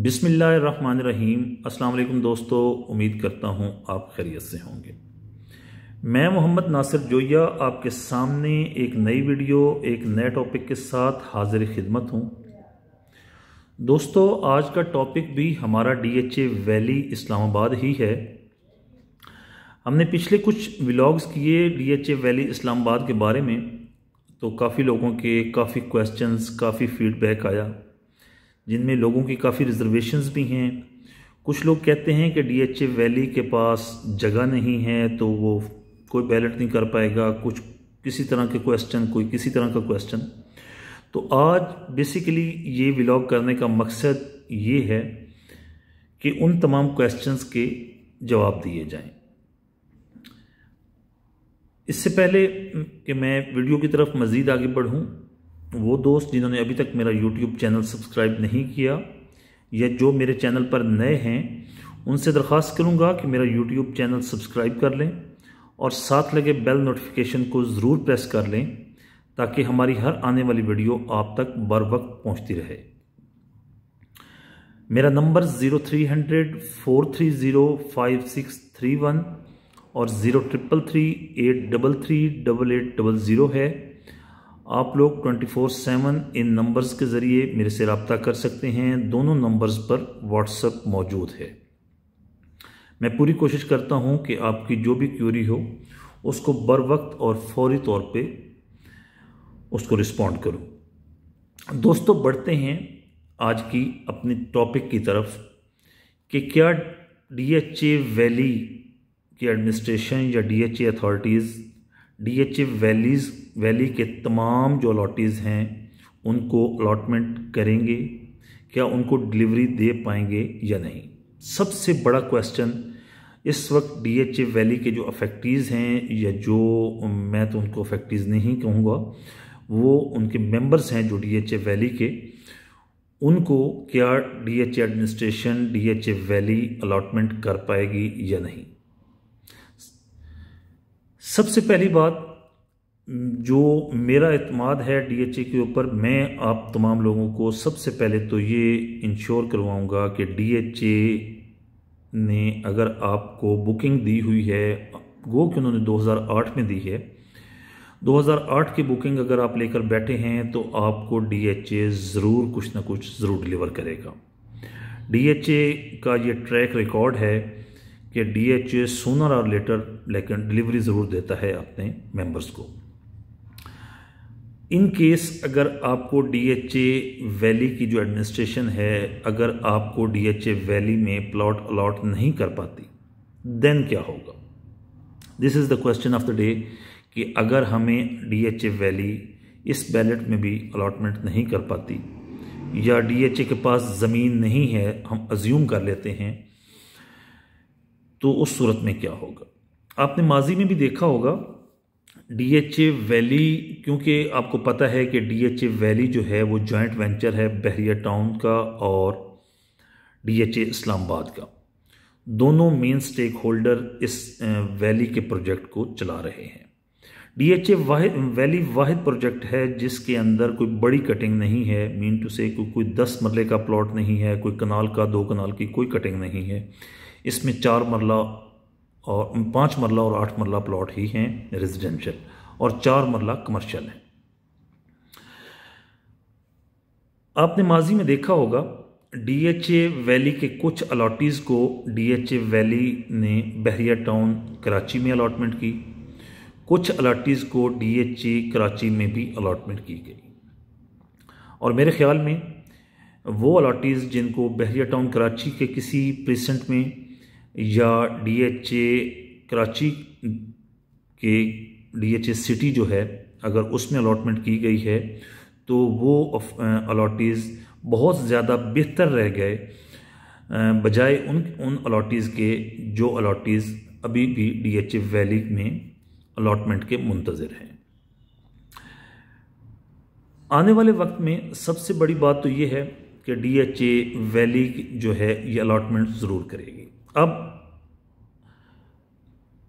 बिसमीम् अल्लाम दोस्तों उम्मीद करता हूँ आप खैरियत से होंगे मैं मोहम्मद नासिर जोया आपके सामने एक नई वीडियो एक नए टॉपिक के साथ हाजिर खिदमत हूँ दोस्तों आज का टॉपिक भी हमारा D H A valley Islamabad ही है हमने पिछले कुछ व्लॉग्स किए D H A valley Islamabad के बारे में तो काफ़ी लोगों के काफ़ी क्वेश्चंस काफ़ी फीडबैक आया जिनमें लोगों की काफ़ी रिजर्वेशंस भी हैं कुछ लोग कहते हैं कि डीएचए वैली के पास जगह नहीं है तो वो कोई बैलेट नहीं कर पाएगा कुछ किसी तरह के क्वेश्चन कोई किसी तरह का क्वेश्चन तो आज बेसिकली ये व्लॉग करने का मकसद ये है कि उन तमाम क्वेश्चंस के जवाब दिए जाएं इससे पहले कि मैं वीडियो की तरफ मज़ीद आगे बढ़ूँ वो दोस्त जिन्होंने अभी तक मेरा यूट्यूब चैनल सब्सक्राइब नहीं किया या जो मेरे चैनल पर नए हैं उनसे दरख्वास्त करूँगा कि मेरा यूट्यूब चैनल सब्सक्राइब कर लें और साथ लगे बेल नोटिफिकेशन को ज़रूर प्रेस कर लें ताकि हमारी हर आने वाली वीडियो आप तक बर वक्त पहुँचती रहे मेरा number zero three hundred four three zero five six three one और zero triple three eight double three double eight double zero है आप लोग 24/7 इन नंबर्स के ज़रिए मेरे से रबता कर सकते हैं दोनों नंबर्स पर व्हाट्सअप मौजूद है मैं पूरी कोशिश करता हूं कि आपकी जो भी क्यूरी हो उसको बर वक्त और फौरी तौर पे उसको रिस्पॉन्ड करूं दोस्तों बढ़ते हैं आज की अपने टॉपिक की तरफ कि क्या डीएचए वैली की एडमिनिस्ट्रेशन या DHA authorities D H A valleys valley के तमाम जो अलॉटीज़ हैं उनको अलॉटमेंट करेंगे क्या उनको डिलीवरी दे पाएंगे या नहीं सबसे बड़ा क्वेश्चन इस वक्त डी एच ए वैली के जो अफेक्ट्रीज़ हैं या जो मैं तो उनको अफेक्ट्रीज नहीं कहूँगा वो उनके मेंबर्स हैं जो डी एच ए वैली के उनको क्या D H A administration D H A valley allotment कर पाएगी या नहीं सबसे पहली बात जो मेरा अतमाद है डीएचए के ऊपर मैं आप तमाम लोगों को सबसे पहले तो ये इंश्योर करवाऊंगा कि डीएचए ने अगर आपको बुकिंग दी हुई है वो कि उन्होंने 2008 में दी है 2008 की बुकिंग अगर आप लेकर बैठे हैं तो आपको डीएचए ज़रूर कुछ ना कुछ ज़रूर डिलीवर करेगा डीएचए का ये ट्रैक रिकॉर्ड है कि डी एच ए सोनर और लेटर लेकिन डिलीवरी ज़रूर देता है अपने मेंबर्स को इन केस अगर आपको डी एच ए वैली की जो एडमिनिस्ट्रेशन है अगर आपको डी एच ए वैली में प्लॉट अलॉट नहीं कर पाती देन क्या होगा this is the question of the day कि अगर हमें डी एच ए वैली इस बैलेट में भी अलॉटमेंट नहीं कर पाती या डी एच ए के पास ज़मीन नहीं है हम अज्यूम कर लेते हैं तो उस सूरत में क्या होगा आपने माजी में भी देखा होगा डी एच ए वैली क्योंकि आपको पता है कि डी एच ए वैली जो है वो जॉइंट वेंचर है बहरिया टाउन का और डी एच ए इस्लामाबाद का दोनों मेन स्टेक होल्डर इस वैली के प्रोजेक्ट को चला रहे हैं डी एच ए वाहिद वैली वाहिद प्रोजेक्ट है जिसके अंदर कोई बड़ी कटिंग नहीं है मीन टू से कोई दस मरले का प्लॉट नहीं है कोई कनाल का दो कनाल की कोई कटिंग नहीं है इसमें चार मरला और पाँच मरला और आठ मरला प्लॉट ही हैं रेजिडेंशियल और चार मरला कमर्शियल हैं आपने माजी में देखा होगा डीएचए वैली के कुछ अलाटीज़ को डीएचए वैली ने बहरिया टाउन कराची में अलाटमेंट की कुछ अलाटीज़ को डीएचए कराची में भी अलाटमेंट की गई और मेरे ख्याल में वो अलाटीज़ जिनको बहरिया टाउन कराची के किसी प्रेसेंट में या डीएचए कराची के डीएचए सिटी जो है अगर उसमें अलॉटमेंट की गई है तो वो अलॉटीज़ बहुत ज़्यादा बेहतर रह गए बजाय उन उन अलॉटीज़ के जो अलॉटीज़ अभी भी डीएचए वैली में अलॉटमेंट के मुंतज़र हैं आने वाले वक्त में सबसे बड़ी बात तो ये है कि डीएचए वैली जो है ये अलॉटमेंट ज़रूर करेगी अब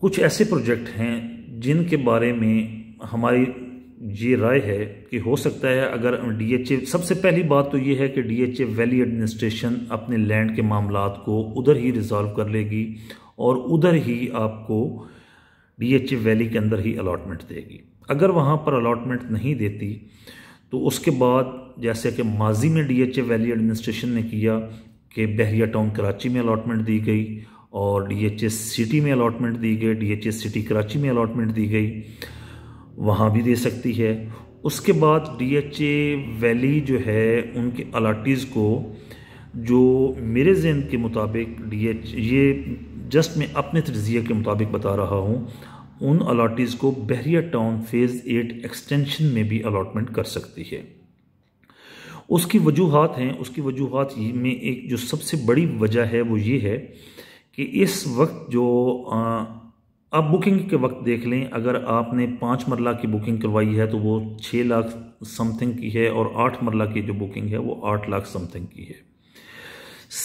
कुछ ऐसे प्रोजेक्ट हैं जिनके बारे में हमारी ये राय है कि हो सकता है अगर डीएचए सबसे पहली बात तो ये है कि डीएचए वैली एडमिनिस्ट्रेशन अपने लैंड के मामला को उधर ही रिजॉल्व कर लेगी और उधर ही आपको डीएचए वैली के अंदर ही अलाटमेंट देगी अगर वहाँ पर अलाटमेंट नहीं देती तो उसके बाद जैसे कि माजी में डीएचए वैली एडमिनिस्ट्रेशन ने किया के बहरिया टाउन कराची में अलाटमेंट दी गई और डीएचएस सिटी में अलाटमेंट दी गई डीएचएस सिटी कराची में अलाटमेंट दी गई वहाँ भी दे सकती है उसके बाद डीएचए वैली जो है उनके अलाटीज़ को जो मेरे जहन के मुताबिक डीएच ये जस्ट मैं अपने तजिए के मुताबिक बता रहा हूँ उन अलाटीज़ को Bahria town phase eight extension में भी अलाटमेंट कर सकती है उसकी वजूहत हैं उसकी वजूहत में एक जो सबसे बड़ी वजह है वो ये है कि इस वक्त जो आप बुकिंग के वक्त देख लें अगर आपने पाँच मरला की बुकिंग करवाई है तो वो छः लाख समथिंग की है और आठ मरला की जो बुकिंग है वो आठ लाख समथिंग की है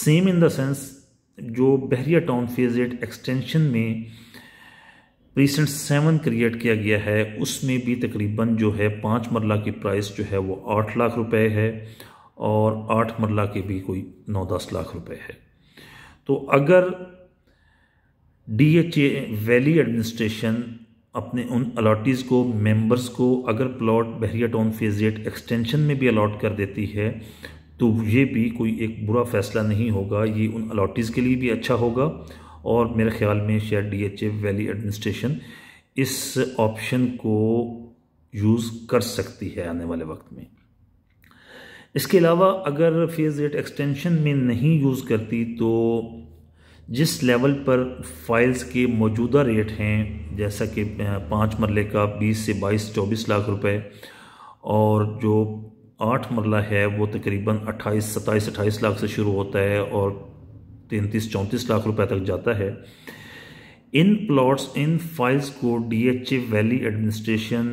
सेम इन द सेंस जो Bahria town phase eight extension में रिसेंट सेवन क्रिएट किया गया है उसमें भी तकरीबन जो है पाँच मरला की प्राइस जो है वो आठ लाख रुपए है और आठ मरला के भी कोई नौ दस लाख रुपए है तो अगर D H A valley administration अपने उन अलाटीज़ को मेंबर्स को अगर plot Bahria town phase eight extension में भी अलाट कर देती है तो ये भी कोई एक बुरा फैसला नहीं होगा ये उन अलाटीज़ के लिए भी अच्छा होगा और मेरे ख्याल में शायद D H A valley administration इस ऑप्शन को यूज़ कर सकती है आने वाले वक्त में इसके अलावा अगर फेज़ रेट एक्सटेंशन में नहीं यूज़ करती तो जिस लेवल पर फाइल्स के मौजूदा रेट हैं जैसा कि पाँच मरले का बीस से बाईस चौबीस लाख रुपए और जो आठ मरला है वो तकरीबन अट्ठाईस सत्ताईस अट्ठाईस लाख से शुरू होता है और तैंतीस चौंतीस लाख रुपए तक जाता है इन प्लॉट्स इन फाइल्स को डीएचए वैली एडमिनिस्ट्रेशन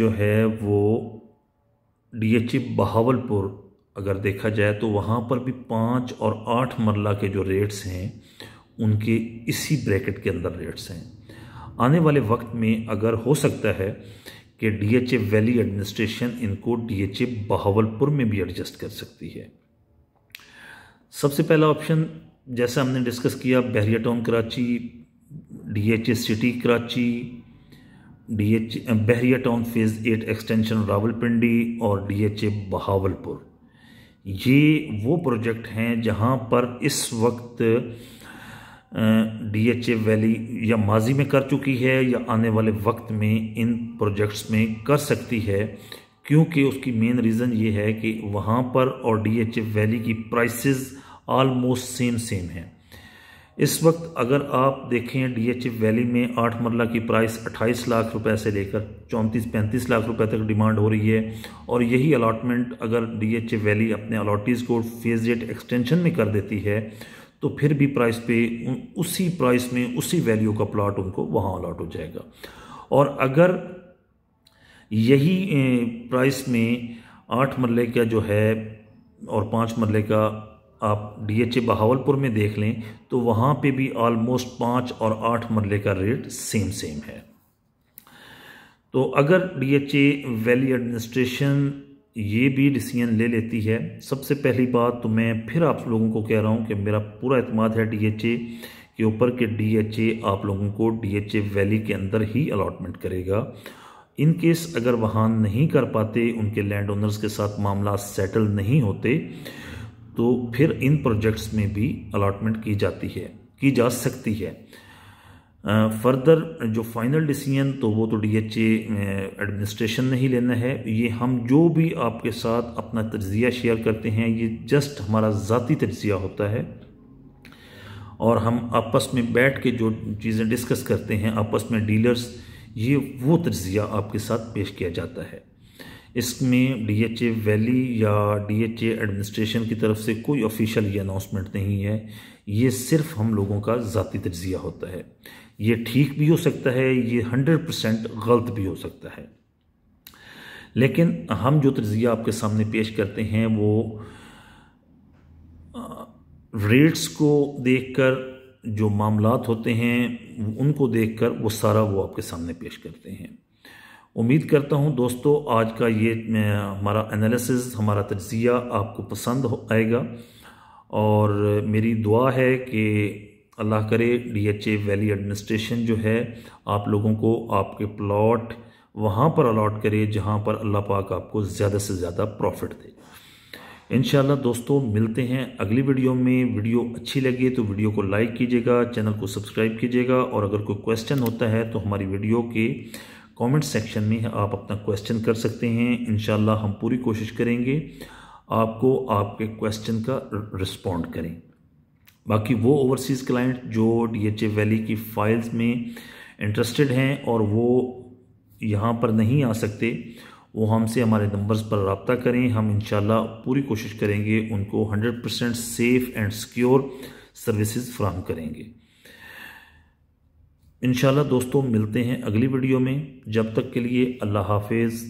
जो है वो डीएचए बहावलपुर अगर देखा जाए तो वहाँ पर भी पाँच और आठ मरला के जो रेट्स हैं उनके इसी ब्रैकेट के अंदर रेट्स हैं आने वाले वक्त में अगर हो सकता है कि डीएचए वैली एडमिनिस्ट्रेशन इनको डीएचए बहावलपुर में भी एडजस्ट कर सकती है सबसे पहला ऑप्शन जैसे हमने डिस्कस किया Bahria town Karachi DHA city Karachi D H Bahria town phase eight extension Rawalpindi और डी एच ए बहावलपुर ये वो प्रोजेक्ट हैं जहाँ पर इस वक्त डी एच ए वैली या माजी में कर चुकी है या आने वाले वक्त में इन प्रोजेक्ट्स में कर सकती है क्योंकि उसकी मेन रीज़न ये है कि वहाँ पर और डी एच ए वैली की प्राइसेस ऑलमोस्ट सेम सेम है इस वक्त अगर आप देखें डी वैली में आठ मरला की प्राइस 28 लाख रुपए से लेकर 34-35 लाख रुपए तक डिमांड हो रही है और यही अलाटमेंट अगर डी वैली अपने अलाटीज़ को फेज रेट एक्सटेंशन में कर देती है तो फिर भी प्राइस पे उसी प्राइस में उसी वैल्यू का प्लाट उनको वहाँ अलाट हो जाएगा और अगर यही प्राइस में आठ मरले का जो है और पाँच मरले का आप डीएचए बहावलपुर में देख लें तो वहाँ पे भी ऑलमोस्ट पाँच और आठ मरले का रेट सेम सेम है तो अगर डीएचए वैली एडमिनिस्ट्रेशन ये भी डिसीजन ले लेती है सबसे पहली बात तो मैं फिर आप लोगों को कह रहा हूँ कि मेरा पूरा अतमाद है डीएचए के ऊपर कि डीएचए आप लोगों को डीएचए वैली के अंदर ही अलाटमेंट करेगा इन केस अगर वहाँ नहीं कर पाते उनके लैंड ओनर्स के साथ मामला सेटल नहीं होते तो फिर इन प्रोजेक्ट्स में भी अलाटमेंट की जाती है की जा सकती है फर्दर जो फाइनल डिसीजन तो वो तो डीएचए एडमिनिस्ट्रेशन ने ही लेना है ये हम जो भी आपके साथ अपना तजिया शेयर करते हैं ये जस्ट हमारा ज़ाती तजिया होता है और हम आपस में बैठ के जो चीज़ें डिस्कस करते हैं आपस में डीलर्स ये वो तजिया आपके साथ पेश किया जाता है इसमें डीएचए वैली या डीएचए एडमिनिस्ट्रेशन की तरफ से कोई ऑफिशियल ये अनाउंसमेंट नहीं है ये सिर्फ हम लोगों का ज़ाती तजिया होता है ये ठीक भी हो सकता है ये हंड्रेड परसेंट गलत भी हो सकता है लेकिन हम जो तजिया आपके सामने पेश करते हैं वो रेट्स को देखकर जो मामला होते हैं उनको देखकर वो सारा वो आपके सामने पेश करते हैं उम्मीद करता हूँ दोस्तों आज का ये हमारा एनालिसिस हमारा तजिया आपको पसंद आएगा और मेरी दुआ है कि अल्लाह करे डीएचए वैली एडमिनिस्ट्रेशन जो है आप लोगों को आपके प्लॉट वहाँ पर अलाट करे जहाँ पर अल्लाह पाक आपको ज़्यादा से ज़्यादा प्रॉफिट दे इन दोस्तों मिलते हैं अगली वीडियो में वीडियो अच्छी लगी तो वीडियो को लाइक कीजिएगा चैनल को सब्सक्राइब कीजिएगा और अगर कोई क्वेश्चन होता है तो हमारी वीडियो के कमेंट सेक्शन में आप अपना क्वेश्चन कर सकते हैं इन हम पूरी कोशिश करेंगे आपको आपके क्वेश्चन का रिस्पॉन्ड करें बाकी वो ओवरसीज़ क्लाइंट जो डी एच ए वैली की फाइल्स में इंटरेस्टेड हैं और वो यहाँ पर नहीं आ सकते वो हमसे हमारे नंबर्स पर रबता करें हम इन पूरी कोशिश करेंगे उनको 100% सेफ़ एंड सिक्योर सर्विसेज फ्राहम करेंगे इन दोस्तों मिलते हैं अगली वीडियो में जब तक के लिए अल्लाह हाफिज़